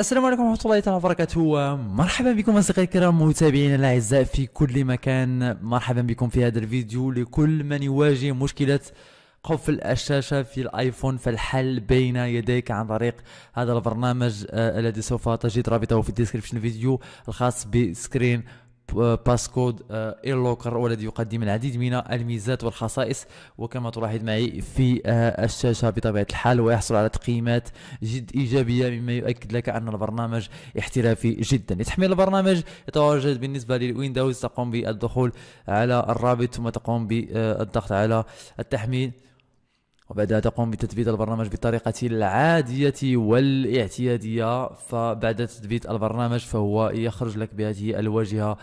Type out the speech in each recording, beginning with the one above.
السلام عليكم ورحمة الله تعالى وبركاته مرحبا بكم أصدقائي الكرام متابعينا الأعزاء في كل مكان مرحبا بكم في هذا الفيديو لكل من يواجه مشكلة قفل الشاشة في الآيفون فالحل بين يديك عن طريق هذا البرنامج آه، الذي سوف تجد رابطه في الديسكريبشن الفيديو الخاص بسكرين باسكود آه، ايرلوكر والذي يقدم العديد من الميزات والخصائص وكما تلاحظ معي في آه، الشاشه بطبيعه الحال ويحصل على تقييمات جد ايجابيه مما يؤكد لك ان البرنامج احترافي جدا لتحميل البرنامج يتواجد بالنسبه للويندوز تقوم بالدخول على الرابط ثم تقوم بالضغط على التحميل وبعدها تقوم بتثبيت البرنامج بالطريقة العادية والاعتيادية فبعد تثبيت البرنامج فهو يخرج لك بهذه الواجهة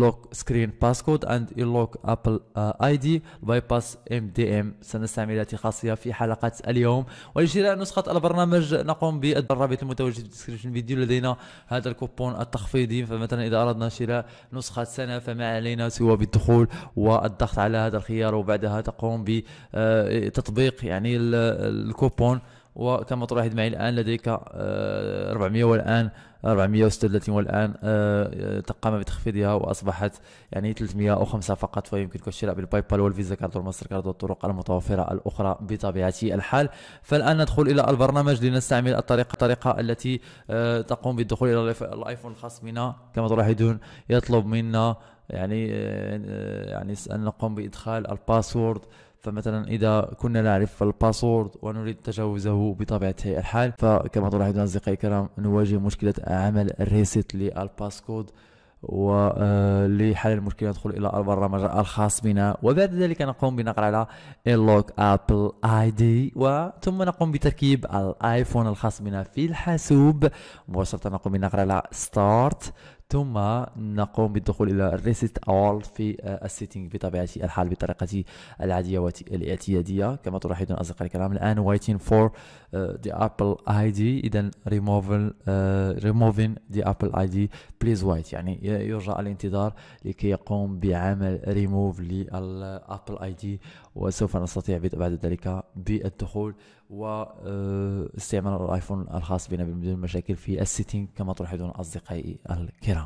لوك سكرين باسكود اند لوك ابل اي دي باي باس ام دي ام سنستعمل هذه الخاصية في حلقة اليوم ولشراء نسخة البرنامج نقوم بالرابط المتواجد في الديسكريبشن فيديو لدينا هذا الكوبون التخفيضي فمثلا إذا أردنا شراء نسخة سنة فما علينا سوى بالدخول والضغط على هذا الخيار وبعدها تقوم ب آه، تطبيق يعني الكوبون وكما تلاحظ معي الان لديك 400 آه، والان 436 والان آه، قام بتخفيضها واصبحت يعني 305 فقط فيمكنك الشراء بالباي بال والفيزا كارد والماستر كارد والطرق المتوفره الاخرى بطبيعه الحال فالان ندخل الى البرنامج لنستعمل الطريقه الطريقه التي تقوم بالدخول الى الايفون الخاص بنا كما تلاحظون يطلب منا يعني يعني ان نقوم بادخال الباسورد فمثلا اذا كنا نعرف الباسورد ونريد تجاوزه بطبيعه الحال فكما تلاحظون اصدقائي الكرام نواجه مشكله عمل الريسيت للباسكود ولحل آه، المشكله ندخل الى البرنامج الخاص بنا وبعد ذلك نقوم بنقر على اللوك ابل اي دي وثم نقوم بتركيب الايفون الخاص بنا في الحاسوب مباشره نقوم بنقر على ستارت ثم نقوم بالدخول الى ريست اول في آه، السيتنج بطبيعه الحال بطريقه آه، العاديه والاعتياديه كما تلاحظون اصدقائي الكرام الان waiting for آه، the apple id اذا removal removing the apple id please wait يعني يرجى الانتظار لكي يقوم بعمل ريموف للابل اي دي وسوف نستطيع بعد ذلك بالدخول واستعمال الايفون الخاص بنا بدون مشاكل في السيتنج كما تلاحظون اصدقائي الكرام